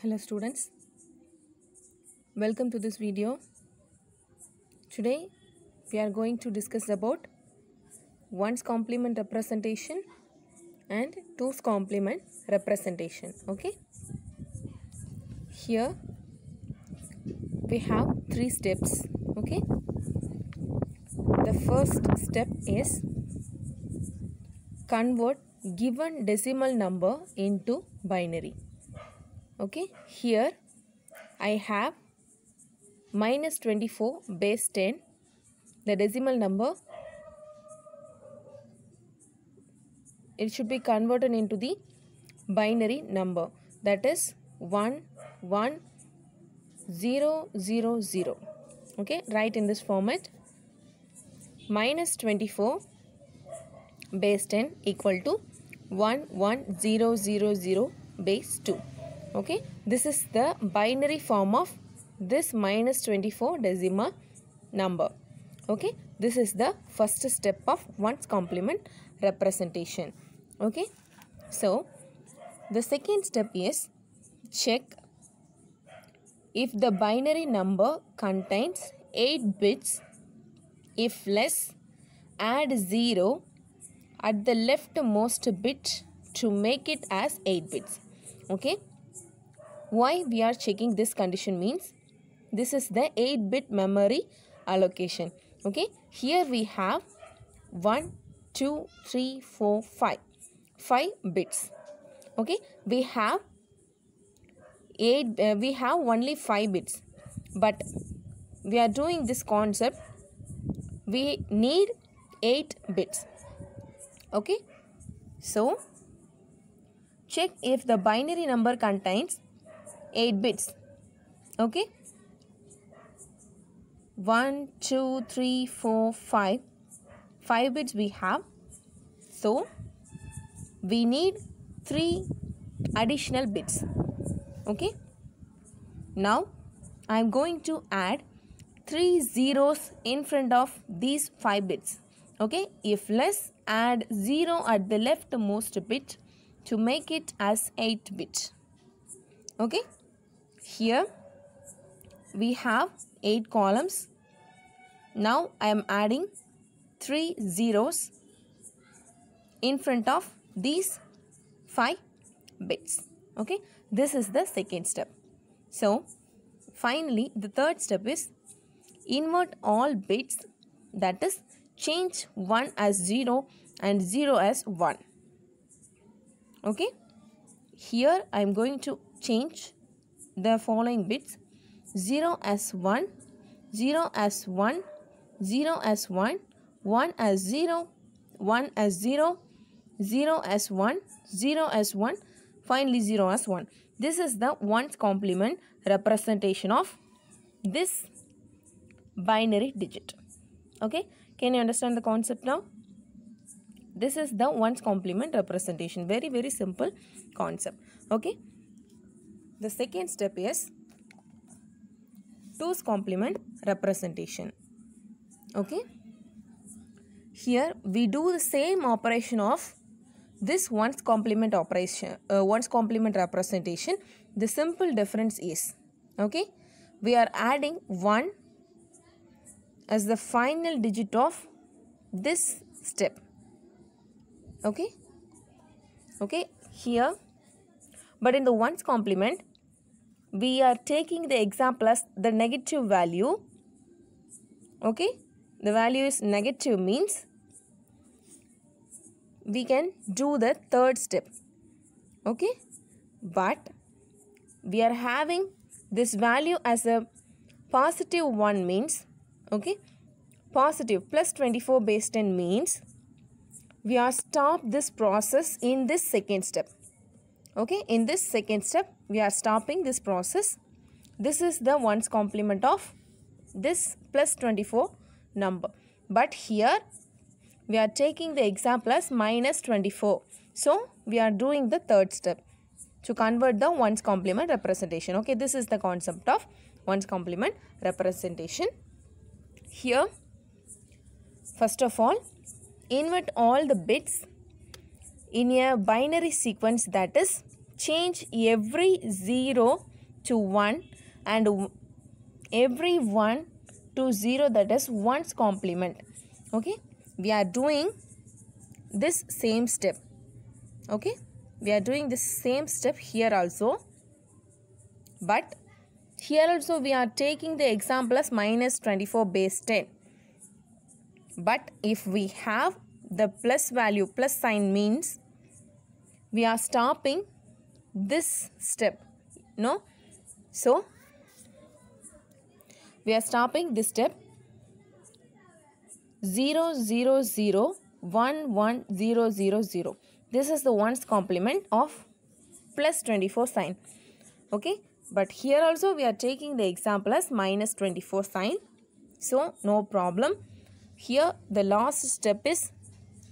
hello students welcome to this video today we are going to discuss about one's complement representation and two's complement representation okay here we have three steps okay the first step is convert given decimal number into binary okay here I have minus 24 base 10 the decimal number it should be converted into the binary number that is 1 1 0 0 0 okay write in this format minus 24 base 10 equal to 1 1 0 0 0 base 2 okay this is the binary form of this minus 24 decimal number okay this is the first step of one's complement representation okay so the second step is check if the binary number contains 8 bits if less add 0 at the leftmost bit to make it as 8 bits okay why we are checking this condition means this is the 8-bit memory allocation. Okay, here we have 1, 2, 3, 4, 5. 5 bits. Okay, we have 8, uh, we have only 5 bits. But we are doing this concept, we need 8 bits. Okay, so check if the binary number contains 8 bits okay 1 2 3 4 5 5 bits we have so we need 3 additional bits okay now I am going to add 3 zeros in front of these 5 bits okay if less add 0 at the leftmost bit to make it as 8 bit okay here we have 8 columns. Now I am adding 3 zeros in front of these 5 bits. Okay, this is the second step. So, finally, the third step is invert all bits that is change 1 as 0 and 0 as 1 okay here I am going to change the following bits 0 as 1, 0 as 1, 0 as 1, 1 as 0, 1 as 0, 0 as 1, 0 as 1, finally 0 as 1. This is the 1's complement representation of this binary digit. Okay, can you understand the concept now? This is the 1's complement representation. Very, very simple concept. Okay, the second step is 2's complement representation. Okay. Here we do the same operation of this one's complement operation, uh, one's complement representation. The simple difference is, okay, we are adding 1 as the final digit of this step. Okay. Okay. Here but in the ones complement, we are taking the example as the negative value. Okay, the value is negative means we can do the third step. Okay, but we are having this value as a positive 1 means, okay, positive plus 24 base ten means we are stop this process in this second step okay in this second step we are stopping this process this is the ones complement of this plus 24 number but here we are taking the example as minus 24 so we are doing the third step to convert the ones complement representation okay this is the concept of ones complement representation here first of all invert all the bits in a binary sequence that is change every 0 to 1 and every 1 to 0 that is 1's complement. Okay. We are doing this same step. Okay. We are doing the same step here also. But here also we are taking the example as minus 24 base 10. But if we have the plus value, plus sign means we are stopping this step. No? So, we are stopping this step 0, 0, 0, 1, 1, 0, 0, 0. This is the 1's complement of plus 24 sign. Okay. But here also we are taking the example as minus 24 sign. So, no problem. Here the last step is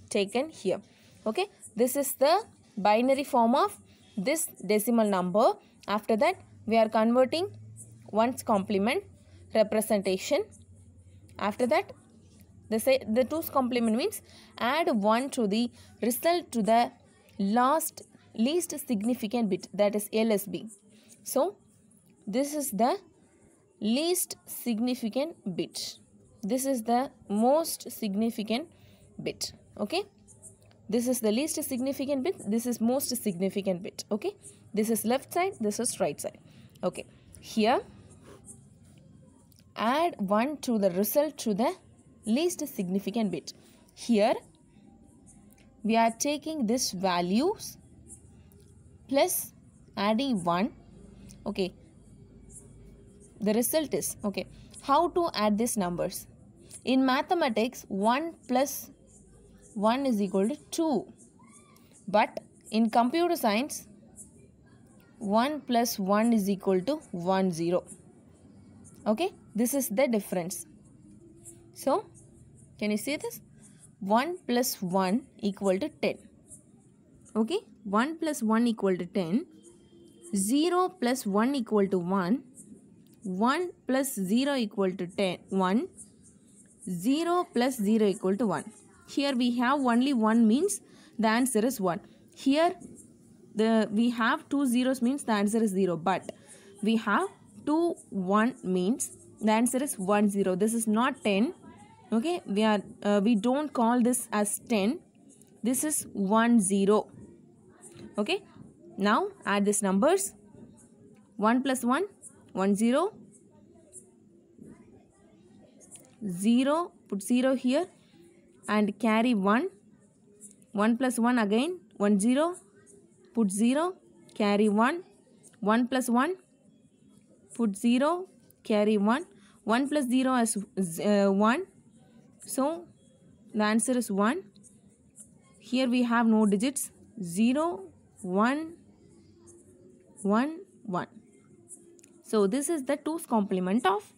taken here. Okay. This is the binary form of this decimal number. After that, we are converting one's complement representation. After that, the, say, the two's complement means add 1 to the result to the last least significant bit that is LSB. So, this is the least significant bit. This is the most significant bit okay this is the least significant bit this is most significant bit okay this is left side this is right side okay here add 1 to the result to the least significant bit here we are taking this values plus adding 1 okay the result is okay how to add these numbers in mathematics 1 plus 1 is equal to 2. But in computer science, 1 plus 1 is equal to 1 0. Okay, this is the difference. So, can you see this? 1 plus 1 equal to 10. Okay, 1 plus 1 equal to 10. 0 plus 1 equal to 1. 1 plus 0 equal to 10, 1. 0 plus 0 equal to 1. Here we have only 1 means the answer is 1. Here the we have 2 zeros means the answer is 0. But we have 2 1 means the answer is one zero. This is not 10. Okay. We are uh, we don't call this as 10. This is one zero, Okay. Now add these numbers. 1 plus 1, 1 0. 0, put 0 here, and carry 1. 1 plus 1 again 1 0. Put 0. Carry 1. 1 plus 1. Put 0. Carry 1. 1 plus 0 is uh, 1. So the answer is 1. Here we have no digits 0, 1, 1, 1. So this is the 2's complement of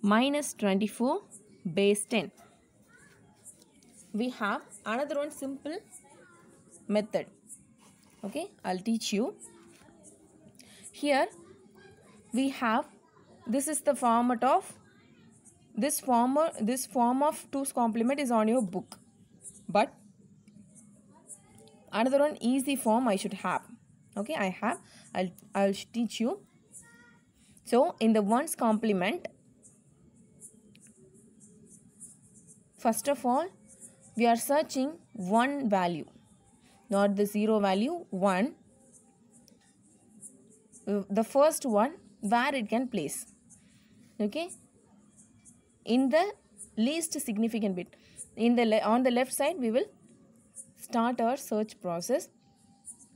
minus 24 base 10 we have another one simple method okay i'll teach you here we have this is the format of this form this form of two's complement is on your book but another one easy form i should have okay i have i'll i'll teach you so in the one's complement first of all we are searching one value, not the zero value, one. Uh, the first one where it can place. Okay. In the least significant bit. In the on the left side, we will start our search process.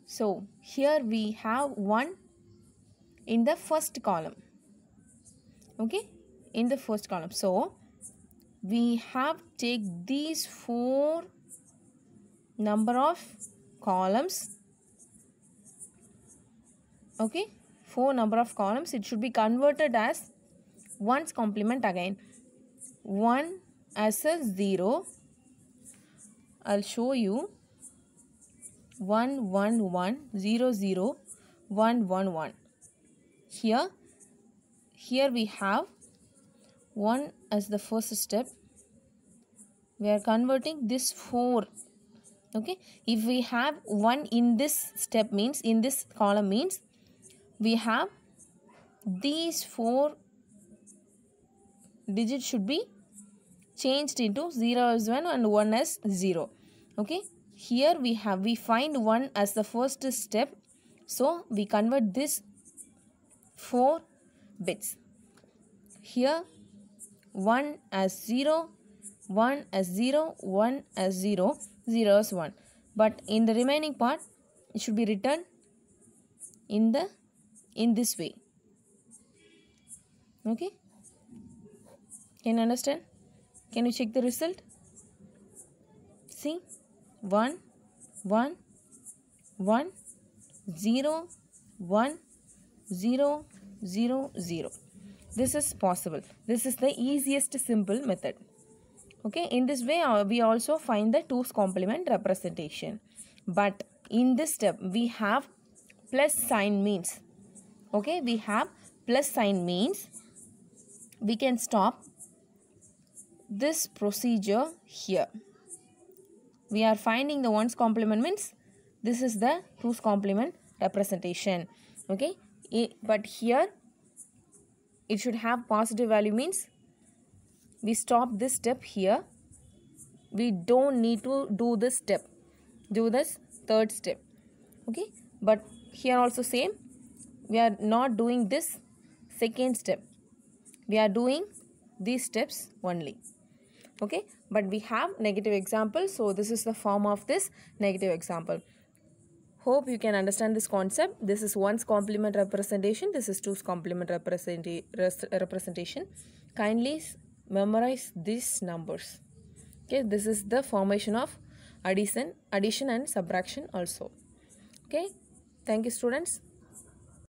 So here we have one in the first column. Okay, in the first column. So we have take these four number of columns okay four number of columns it should be converted as ones complement again 1 as a 0 I'll show you 1 1 1 0 0 1 1 1 here here we have 1 as the first step we are converting this 4 okay if we have 1 in this step means in this column means we have these 4 digits should be changed into 0 as 1 and 1 as 0 okay here we have we find 1 as the first step so we convert this 4 bits here 1 as 0 1 as 0, 1 as 0, 0 as 1. But in the remaining part, it should be written in the in this way. Okay? Can you understand? Can you check the result? See? 1, 1, 1, 0, 1, 0, 0, 0. This is possible. This is the easiest simple method. Okay, in this way uh, we also find the 2's complement representation. But in this step we have plus sign means. Okay, we have plus sign means we can stop this procedure here. We are finding the 1's complement means this is the 2's complement representation. Okay, it, but here it should have positive value means we stop this step here we don't need to do this step do this third step okay but here also same we are not doing this second step we are doing these steps only okay but we have negative example so this is the form of this negative example hope you can understand this concept this is one's complement representation this is two's complement represent representation kindly memorize these numbers okay this is the formation of addition addition and subtraction also okay thank you students